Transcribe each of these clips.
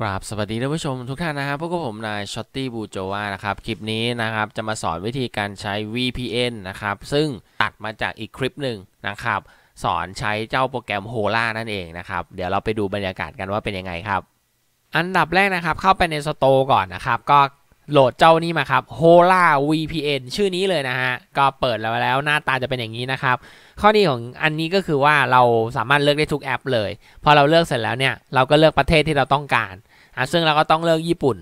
กราบสวัสดีท่านผู้ชมทุกท่านนะครับ พวกผมนายช็อตตี้บูโจวานะครับ คลิปนี้นะครับจะมาสอนวิธีการใช้ VPN นะครับ ซึ่งตัดมาจากอีกคลิปหนึ่งนะครับ สอนใช้เจ้าโปรแกรมโฮล่านั่นเองนะครับ เดี๋ยวเราไปดูบรรยากาศกันว่าเป็นยังไงครับ อันดับแรกนะครับเข้าไปในสโตร์ก่อนนะครับ ก็โหลดเจ้านี้มาครับโฮล่า VPN ชื่อนี้เลยนะฮะก็เปิดแล้วแล้ว หน้าตาจะเป็นอย่างนี้นะครับข้อดีของอันนี้ก็คือว่าเราสามารถเลือกได้ทุกแอป เลยพอเราเลือกเสร็จแล้วเนี่ยเราก็เลือกประเทศที่เราต้องการะซึ่งเราก็ต้องเลือกญี่ปุ่น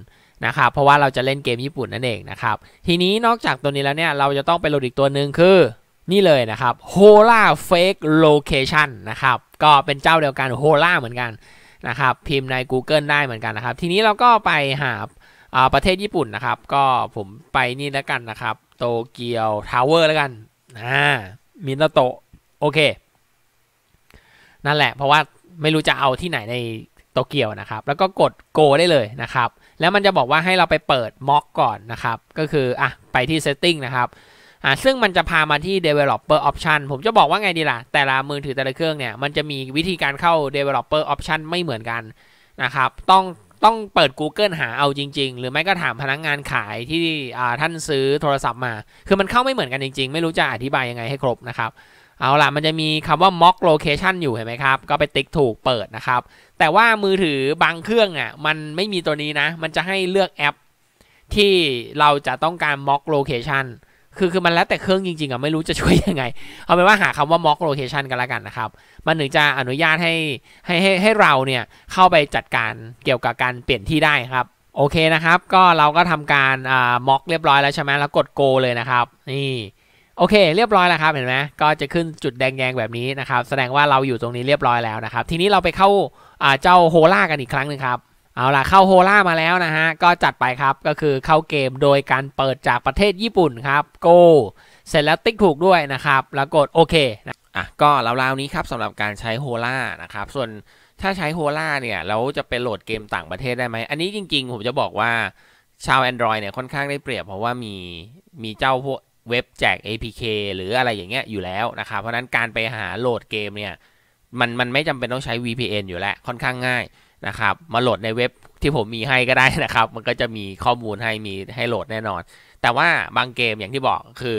นะครับ เพราะว่าเราจะเล่นเกมญี่ปุ่นนั่นเองนะครับ ทีนี้นอกจากตัวนี้แล้วเนี่ย เราจะต้องไปโหลดอีกตัวหนึ่งคือนี่เลยนะครับ Hola Fake Location นะครับก็เป็นเจ้าเดียวกัน Hola เหมือนกันนะครับพิมพ์ใน Google ได้เหมือนกันนะครับ ทีนี้เราก็ไปหาประเทศญี่ปุ่นนะครับ ก็ผมไปนี่แล้วกันนะครับโตเกียวทาวเวอร์แล้วกันอ่ามินาโตโอเคนั่นแหละ เพราะว่าไม่รู้จะเอาที่ไหนในโตเกียวนะครับ แล้วก็กด go ได้เลยนะครับ แล้วมันจะบอกว่าให้เราไปเปิด mock ก่อนนะครับ ก็คืออ่ะไปที่ setting นะครับอ่ะซึ่งมันจะพามาที่ developer option ผมจะบอกว่าไงดีล่ะ แต่ละมือถือแต่ละเครื่องเนี่ย มันจะมีวิธีการเข้า developer option ไม่เหมือนกันนะครับ ต้องต้องเปิด Google หาเอาจริง ๆ หรือไม่ก็ถามพนักงงานขายที่อ่าท่านซื้อโทรศัพท์มา คือมันเข้าไม่เหมือนกันจริงๆไม่รู้จะอธิบายยังไงให้ครบนะครับเอาละมันจะมีคำว่า mock location อยู่เห็นไหมครับ ก็ไปติ๊กถูกเปิดนะครับ แต่ว่ามือถือบางเครื่องอ่ะมันไม่มีตัวนี้นะ มันจะให้เลือกแอปที่เราจะต้องการ mock location คือ คือ มันแล้วแต่เครื่องจริงๆอ่ะไม่รู้จะช่วยยังไงเอาเป็นว่าหาคำว่า mock location กันละกันนะครับ มันถึงจะอนุญาตให้ให้ให้ให้เราเนี่ยเข้าไปจัดการเกี่ยวกับการเปลี่ยนที่ได้ครับโอเคนะครับ ก็เราก็ทำการอ่า mock เรียบร้อยแล้วใช่ไหมแล้วกด go เลยนะครับนี่โอเคเรียบร้อยแล้วครับเห็นไหมก็จะขึ้นจุดแดงแยงแบบนี้นะครับแสดงว่าเราอยู่ตรงนี้เรียบร้อยแล้วนะครับทีนี้เราไปเข้าเจ้าโฮล่ากันอีกครั้งหนึ่งครับเอาล่ะเข้าโฮล่ามาแล้วนะฮะก็จัดไปครับก็คือเข้าเกมโดยการเปิดจากประเทศญี่ปุ่นครับโกเสร็จแล้วติ๊กถูกด้วยนะครับแล้วกดโอเคนะอ่ะก็ราวๆนี้ครับสำหรับการใช้โฮล่านะครับ ส่วนถ้าใช้โฮล่าเนี่ยแล้วจะไปโหลดเกมต่างประเทศได้ไหมอันนี้จริงๆผมจะบอกว่าชาว Android เนี่ยค่อนข้างได้เปรียบเพราะว่ามีมีเจ้าพวกเว็บแจก APK หรืออะไรอย่างเงี้ย อยู่แล้วนะครับ เพราะนั้นการไปหาโหลดเกมเนี่ยมันมันไม่จำเป็นต้องใช้ VPN อยู่แล้วค่อนข้างง่าย นะครับมาโหลดในเว็บที่ผมมีให้ก็ได้นะครับ มันก็จะมีข้อมูลให้มีให้โหลดแน่นอน แต่ว่าบางเกมอย่างที่บอกคือ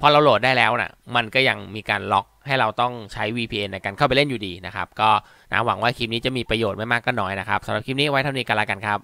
พอเราโหลดได้แล้วนะ่ะมันก็ยังมีการล็อกให้เราต้องใช้ VPN ในการเข้าไปเล่นอยู่ดีนะครับ ก็นะหวังว่าคลิปนี้จะมีประโยชน์ไม่มากก็น้อยนะครับสำหรับคลิปนี้ไว้เท่านี้กันละกันครับ